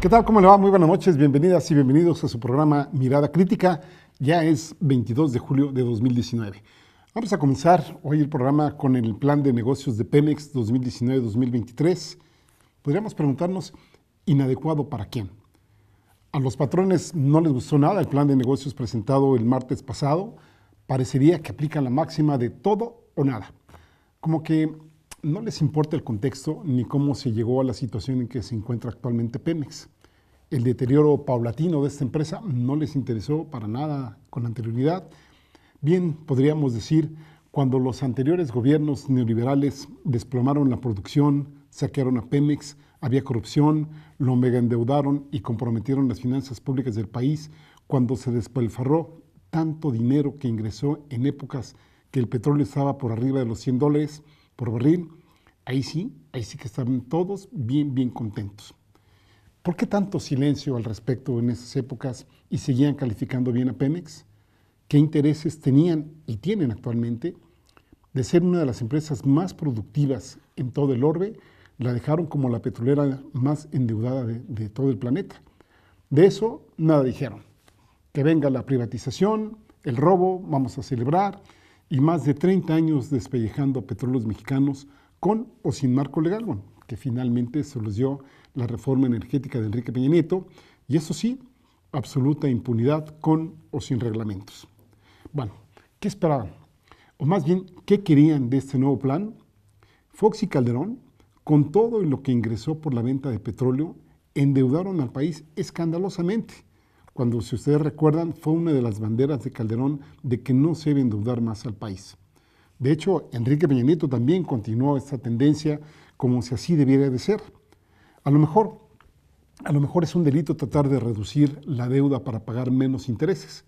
¿Qué tal? ¿Cómo le va? Muy buenas noches, bienvenidas y bienvenidos a su programa Mirada Crítica. Ya es 22 de julio de 2019. Vamos a comenzar hoy el programa con el plan de negocios de Pemex 2019-2023. Podríamos preguntarnos, ¿inadecuado para quién? A los patrones no les gustó nada el plan de negocios presentado el martes pasado. Parecería que aplica la máxima de todo o nada. Como que no les importa el contexto ni cómo se llegó a la situación en que se encuentra actualmente Pemex. El deterioro paulatino de esta empresa no les interesó para nada con anterioridad. Bien, podríamos decir, cuando los anteriores gobiernos neoliberales desplomaron la producción, saquearon a Pemex, había corrupción, lo megaendeudaron y comprometieron las finanzas públicas del país, cuando se despelfarró tanto dinero que ingresó en épocas que el petróleo estaba por arriba de los 100 dólares, por barril, ahí sí, ahí sí que estaban todos bien, bien contentos. ¿Por qué tanto silencio al respecto en esas épocas y seguían calificando bien a Pemex? ¿Qué intereses tenían y tienen actualmente de ser una de las empresas más productivas en todo el orbe? La dejaron como la petrolera más endeudada de, de todo el planeta. De eso nada dijeron. Que venga la privatización, el robo, vamos a celebrar, y más de 30 años despellejando a petróleos mexicanos con o sin marco legal, que finalmente se los dio la reforma energética de Enrique Peña Nieto, y eso sí, absoluta impunidad con o sin reglamentos. Bueno, ¿qué esperaban? O más bien, ¿qué querían de este nuevo plan? Fox y Calderón, con todo lo que ingresó por la venta de petróleo, endeudaron al país escandalosamente cuando, si ustedes recuerdan, fue una de las banderas de Calderón de que no se debe endeudar más al país. De hecho, Enrique Peña Nieto también continuó esta tendencia como si así debiera de ser. A lo mejor, a lo mejor es un delito tratar de reducir la deuda para pagar menos intereses.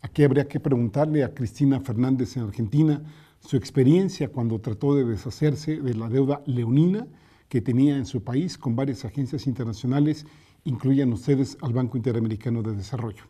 Aquí habría que preguntarle a Cristina Fernández en Argentina su experiencia cuando trató de deshacerse de la deuda leonina que tenía en su país con varias agencias internacionales incluyan ustedes al Banco Interamericano de Desarrollo.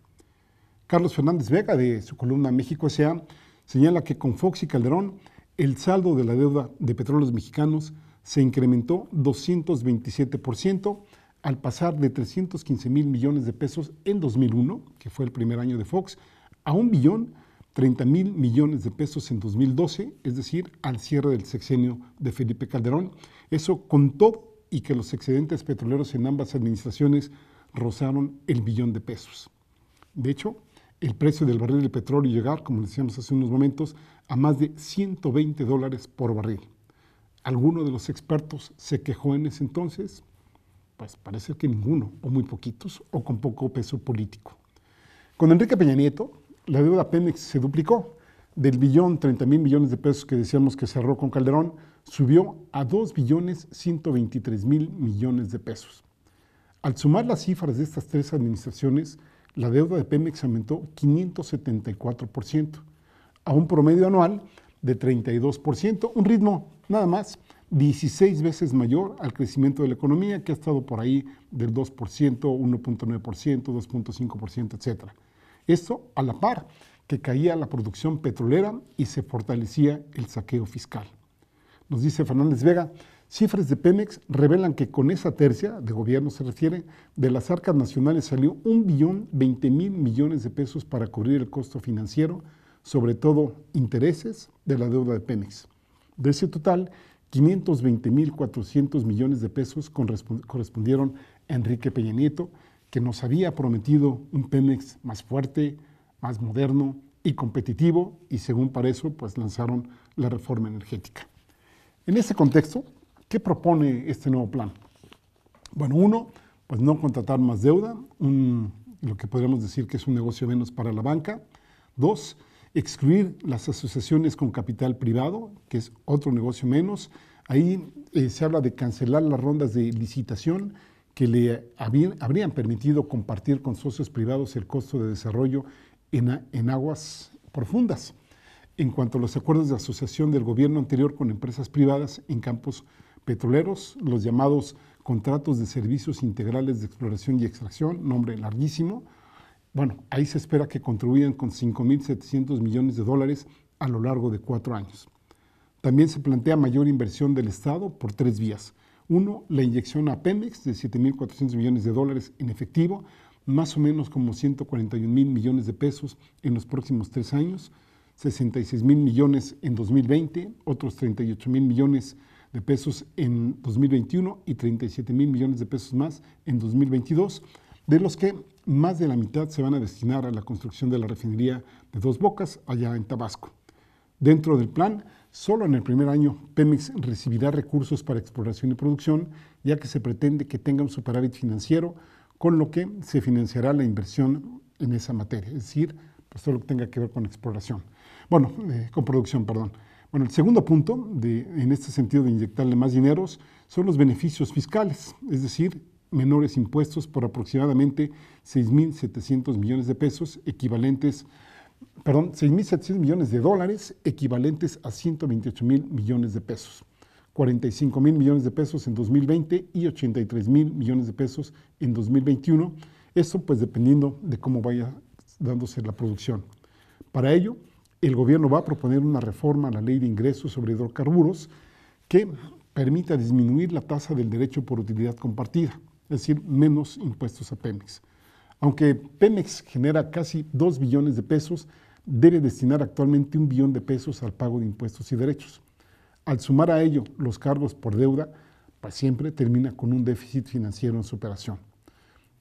Carlos Fernández Vega, de su columna México S.A., señala que con Fox y Calderón, el saldo de la deuda de petróleos mexicanos se incrementó 227% al pasar de 315 mil millones de pesos en 2001, que fue el primer año de Fox, a 1 billón 30 mil millones de pesos en 2012, es decir, al cierre del sexenio de Felipe Calderón. Eso con y que los excedentes petroleros en ambas administraciones rozaron el billón de pesos. De hecho, el precio del barril de petróleo llegar, como decíamos hace unos momentos, a más de 120 dólares por barril. ¿Alguno de los expertos se quejó en ese entonces? Pues parece que ninguno, o muy poquitos, o con poco peso político. Con Enrique Peña Nieto, la deuda Pemex se duplicó del billón 30 mil millones de pesos que decíamos que cerró con Calderón, subió a 2 billones 123 mil millones de pesos. Al sumar las cifras de estas tres administraciones, la deuda de Pemex aumentó 574%, a un promedio anual de 32%, un ritmo nada más 16 veces mayor al crecimiento de la economía, que ha estado por ahí del 2%, 1.9%, 2.5%, etc. Esto a la par que caía la producción petrolera y se fortalecía el saqueo fiscal. Nos dice Fernández Vega, cifras de Pemex revelan que con esa tercia, de gobierno se refiere, de las arcas nacionales salió un billón 20 mil millones de pesos para cubrir el costo financiero, sobre todo intereses de la deuda de Pemex. De ese total, 520 mil 400 millones de pesos correspondieron a Enrique Peña Nieto, que nos había prometido un Pemex más fuerte, más moderno y competitivo y según para eso pues lanzaron la reforma energética. En ese contexto, ¿qué propone este nuevo plan? Bueno, uno, pues no contratar más deuda, lo que podríamos decir que es un negocio menos para la banca. Dos, excluir las asociaciones con capital privado, que es otro negocio menos. Ahí eh, se habla de cancelar las rondas de licitación que le habrían permitido compartir con socios privados el costo de desarrollo en, aguas profundas en cuanto a los acuerdos de asociación del gobierno anterior con empresas privadas en campos petroleros, los llamados contratos de servicios integrales de exploración y extracción, nombre larguísimo. Bueno, ahí se espera que contribuyan con 5.700 millones de dólares a lo largo de cuatro años. También se plantea mayor inversión del Estado por tres vías. Uno, la inyección a Pemex de 7.400 millones de dólares en efectivo más o menos como 141 mil millones de pesos en los próximos tres años, 66 mil millones en 2020, otros 38 mil millones de pesos en 2021 y 37 mil millones de pesos más en 2022, de los que más de la mitad se van a destinar a la construcción de la refinería de Dos Bocas allá en Tabasco. Dentro del plan, solo en el primer año Pemex recibirá recursos para exploración y producción, ya que se pretende que tenga un superávit financiero con lo que se financiará la inversión en esa materia, es decir, pues, todo lo que tenga que ver con exploración. Bueno, eh, con producción, perdón. Bueno, el segundo punto de, en este sentido de inyectarle más dineros son los beneficios fiscales, es decir, menores impuestos por aproximadamente 6.700 millones de pesos equivalentes, perdón, 6.700 millones de dólares equivalentes a 128 mil millones de pesos. 45 mil millones de pesos en 2020 y 83 mil millones de pesos en 2021. Eso, pues dependiendo de cómo vaya dándose la producción. Para ello, el gobierno va a proponer una reforma a la ley de ingresos sobre hidrocarburos que permita disminuir la tasa del derecho por utilidad compartida, es decir, menos impuestos a Pemex. Aunque Pemex genera casi 2 billones de pesos, debe destinar actualmente un billón de pesos al pago de impuestos y derechos. Al sumar a ello los cargos por deuda, para pues siempre termina con un déficit financiero en su operación.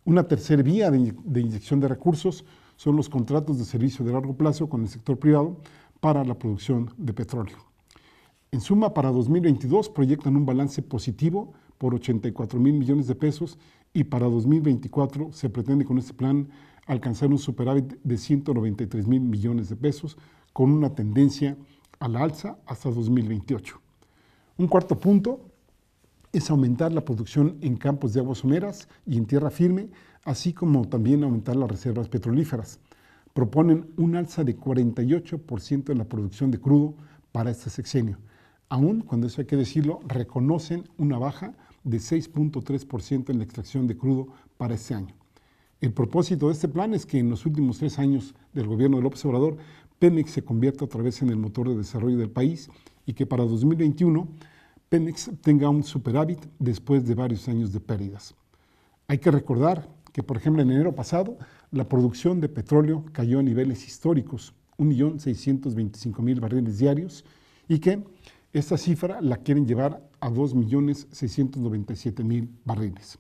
Una tercera vía de, de inyección de recursos son los contratos de servicio de largo plazo con el sector privado para la producción de petróleo. En suma, para 2022 proyectan un balance positivo por 84 mil millones de pesos y para 2024 se pretende con este plan alcanzar un superávit de 193 mil millones de pesos con una tendencia a la alza hasta 2028. Un cuarto punto es aumentar la producción en campos de aguas someras y en tierra firme, así como también aumentar las reservas petrolíferas. Proponen un alza de 48% en la producción de crudo para este sexenio. Aún, cuando eso hay que decirlo, reconocen una baja de 6.3% en la extracción de crudo para este año. El propósito de este plan es que en los últimos tres años del gobierno de López Obrador Pemex se convierta otra vez en el motor de desarrollo del país y que para 2021 Pemex tenga un superávit después de varios años de pérdidas. Hay que recordar que, por ejemplo, en enero pasado, la producción de petróleo cayó a niveles históricos, 1.625.000 barriles diarios, y que esta cifra la quieren llevar a 2.697.000 barriles.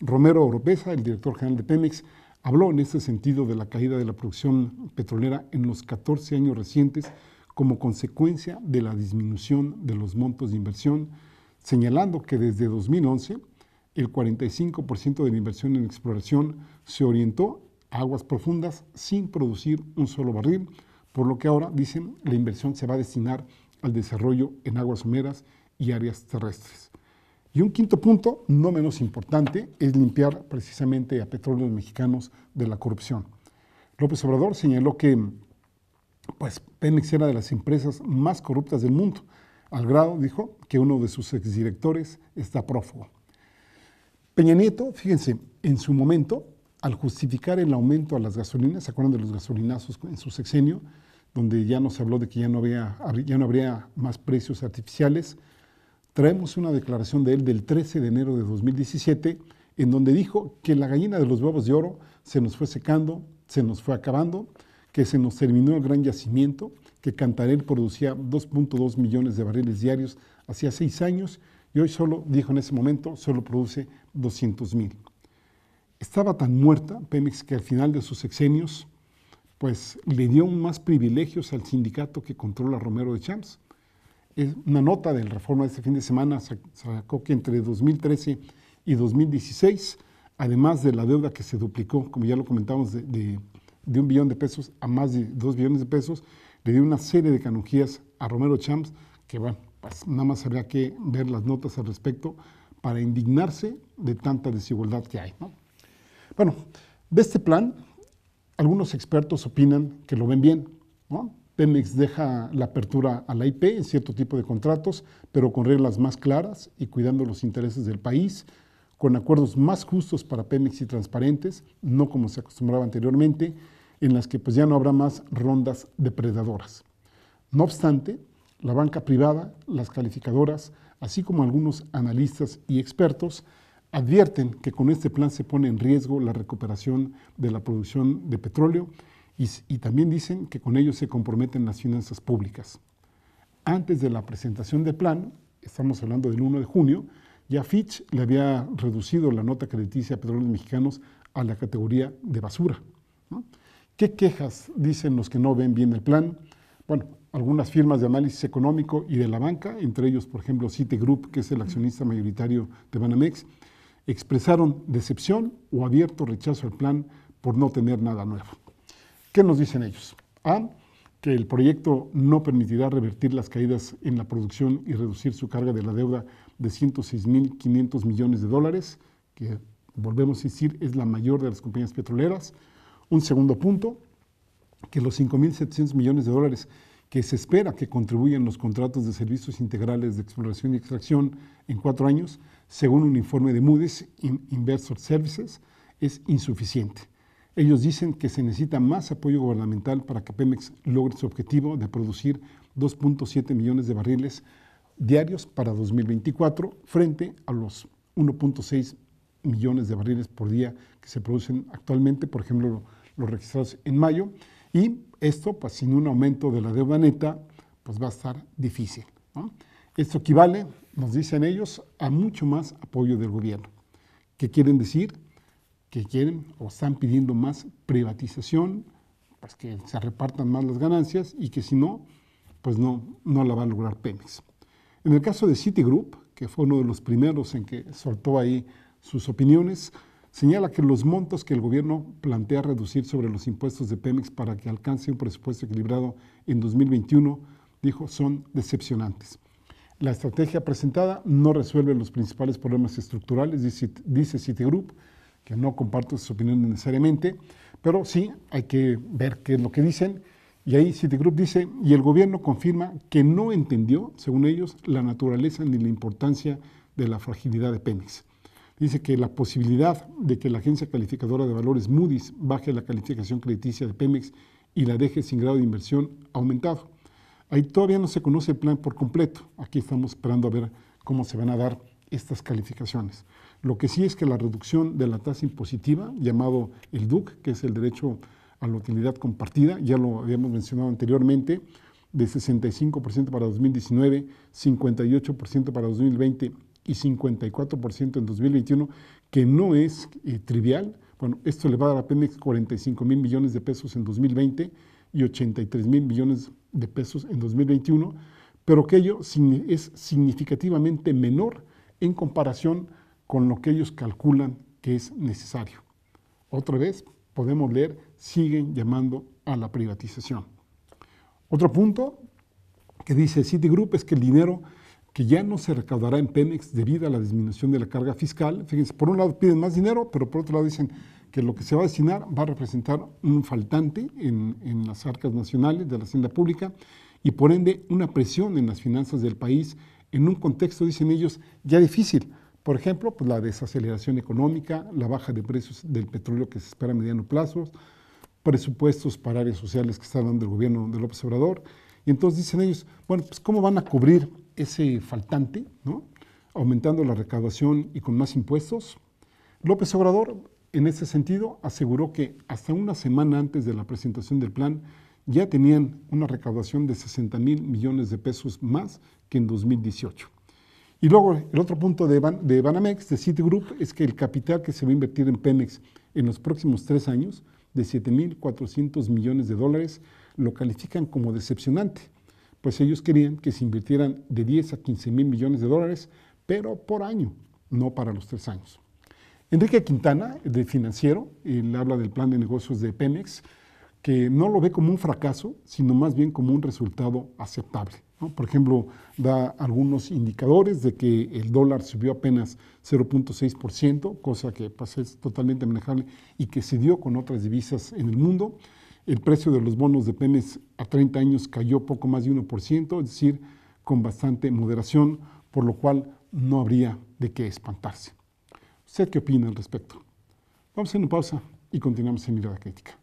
Romero Oropesa, el director general de Pemex, Habló en este sentido de la caída de la producción petrolera en los 14 años recientes como consecuencia de la disminución de los montos de inversión, señalando que desde 2011 el 45% de la inversión en exploración se orientó a aguas profundas sin producir un solo barril, por lo que ahora, dicen, la inversión se va a destinar al desarrollo en aguas someras y áreas terrestres. Y un quinto punto, no menos importante, es limpiar precisamente a petróleos mexicanos de la corrupción. López Obrador señaló que pues, Pemex era de las empresas más corruptas del mundo, al grado, dijo, que uno de sus exdirectores está prófugo. Peña Nieto, fíjense, en su momento, al justificar el aumento a las gasolinas, ¿se acuerdan de los gasolinazos en su sexenio? Donde ya nos habló de que ya no, había, ya no habría más precios artificiales, traemos una declaración de él del 13 de enero de 2017, en donde dijo que la gallina de los huevos de oro se nos fue secando, se nos fue acabando, que se nos terminó el gran yacimiento, que Cantarell producía 2.2 millones de barriles diarios hacía seis años y hoy solo, dijo en ese momento, solo produce 200 mil. Estaba tan muerta Pemex que al final de sus sexenios, pues le dio más privilegios al sindicato que controla Romero de Champs una nota del Reforma de este fin de semana sacó que entre 2013 y 2016, además de la deuda que se duplicó, como ya lo comentamos, de, un billón de pesos a más de dos billones de pesos, le dio una serie de canonjías a Romero Champs, que bueno, pues nada más habría que ver las notas al respecto para indignarse de tanta desigualdad que hay. Bueno, de este plan, algunos expertos opinan que lo ven bien, ¿no? Pemex deja la apertura a la IP en cierto tipo de contratos, pero con reglas más claras y cuidando los intereses del país, con acuerdos más justos para Pemex y transparentes, no como se acostumbraba anteriormente, en las que pues ya no habrá más rondas depredadoras. No obstante, la banca privada, las calificadoras, así como algunos analistas y expertos, advierten que con este plan se pone en riesgo la recuperación de la producción de petróleo y, también dicen que con ellos se comprometen las finanzas públicas. Antes de la presentación del plan, estamos hablando del 1 de junio, ya Fitch le había reducido la nota crediticia a petróleos mexicanos a la categoría de basura. ¿Qué quejas dicen los que no ven bien el plan? Bueno, algunas firmas de análisis económico y de la banca, entre ellos, por ejemplo, Citigroup, que es el accionista mayoritario de Banamex, expresaron decepción o abierto rechazo al plan por no tener nada nuevo. ¿Qué nos dicen ellos? A, que el proyecto no permitirá revertir las caídas en la producción y reducir su carga de la deuda de 106.500 millones de dólares, que volvemos a decir es la mayor de las compañías petroleras. Un segundo punto, que los 5.700 millones de dólares que se espera que contribuyan los contratos de servicios integrales de exploración y extracción en cuatro años, según un informe de Moody's Investor Services, es insuficiente. Ellos dicen que se necesita más apoyo gubernamental para que Pemex logre su objetivo de producir 2.7 millones de barriles diarios para 2024 frente a los 1.6 millones de barriles por día que se producen actualmente, por ejemplo, los registrados en mayo. Y esto, pues sin un aumento de la deuda neta, pues va a estar difícil. Esto equivale, nos dicen ellos, a mucho más apoyo del gobierno. ¿Qué quieren decir? que quieren o están pidiendo más privatización, pues que se repartan más las ganancias y que si no, pues no, no la va a lograr Pemex. En el caso de Citigroup, que fue uno de los primeros en que soltó ahí sus opiniones, señala que los montos que el gobierno plantea reducir sobre los impuestos de Pemex para que alcance un presupuesto equilibrado en 2021, dijo, son decepcionantes. La estrategia presentada no resuelve los principales problemas estructurales, dice, dice Citigroup, que no comparto su opinión necesariamente, pero sí hay que ver qué es lo que dicen. Y ahí Citigroup dice, y el gobierno confirma que no entendió, según ellos, la naturaleza ni la importancia de la fragilidad de Pemex. Dice que la posibilidad de que la agencia calificadora de valores Moody's baje la calificación crediticia de Pemex y la deje sin grado de inversión aumentado. Ahí todavía no se conoce el plan por completo. Aquí estamos esperando a ver cómo se van a dar estas calificaciones. Lo que sí es que la reducción de la tasa impositiva, llamado el DUC, que es el derecho a la utilidad compartida, ya lo habíamos mencionado anteriormente, de 65% para 2019, 58% para 2020 y 54% en 2021, que no es eh, trivial. Bueno, esto le va a dar a Pemex 45 mil millones de pesos en 2020 y 83 mil millones de pesos en 2021, pero que ello es significativamente menor en comparación con lo que ellos calculan que es necesario. Otra vez, podemos leer, siguen llamando a la privatización. Otro punto que dice Citigroup es que el dinero que ya no se recaudará en Pemex debido a la disminución de la carga fiscal. Fíjense, por un lado piden más dinero, pero por otro lado dicen que lo que se va a destinar va a representar un faltante en, en las arcas nacionales de la hacienda pública y por ende una presión en las finanzas del país en un contexto, dicen ellos, ya difícil, por ejemplo, pues, la desaceleración económica, la baja de precios del petróleo que se espera a mediano plazo, presupuestos para áreas sociales que está dando el gobierno de López Obrador. Y entonces dicen ellos, bueno, pues ¿cómo van a cubrir ese faltante? ¿no? Aumentando la recaudación y con más impuestos. López Obrador, en ese sentido, aseguró que hasta una semana antes de la presentación del plan ya tenían una recaudación de 60 mil millones de pesos más que en 2018. Y luego, el otro punto de, Banamex, de Citigroup, es que el capital que se va a invertir en Pemex en los próximos tres años, de 7.400 millones de dólares, lo califican como decepcionante, pues ellos querían que se invirtieran de 10 a 15 mil millones de dólares, pero por año, no para los tres años. Enrique Quintana, de financiero, él habla del plan de negocios de Pemex, que no lo ve como un fracaso, sino más bien como un resultado aceptable. Por ejemplo, da algunos indicadores de que el dólar subió apenas 0.6%, cosa que pues, es totalmente manejable y que se dio con otras divisas en el mundo. El precio de los bonos de penes a 30 años cayó poco más de 1%, es decir, con bastante moderación, por lo cual no habría de qué espantarse. ¿Usted qué opina al respecto? Vamos a una pausa y continuamos en Mirada Crítica.